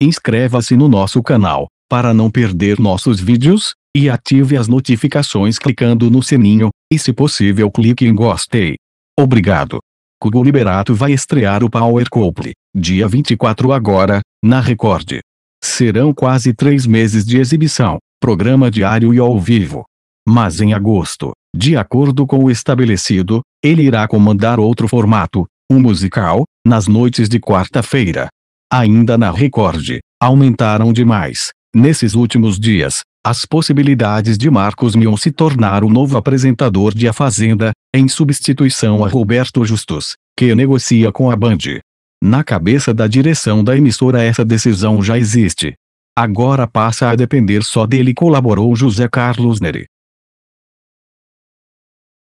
Inscreva-se no nosso canal, para não perder nossos vídeos, e ative as notificações clicando no sininho, e se possível clique em gostei. Obrigado. Cubo Liberato vai estrear o Power Couple, dia 24 agora, na Record. Serão quase três meses de exibição, programa diário e ao vivo. Mas em agosto, de acordo com o estabelecido, ele irá comandar outro formato, um musical, nas noites de quarta-feira ainda na Record, aumentaram demais. Nesses últimos dias, as possibilidades de Marcos Mion se tornar o novo apresentador de A Fazenda, em substituição a Roberto Justus, que negocia com a Band. Na cabeça da direção da emissora essa decisão já existe. Agora passa a depender só dele colaborou José Carlos Neri,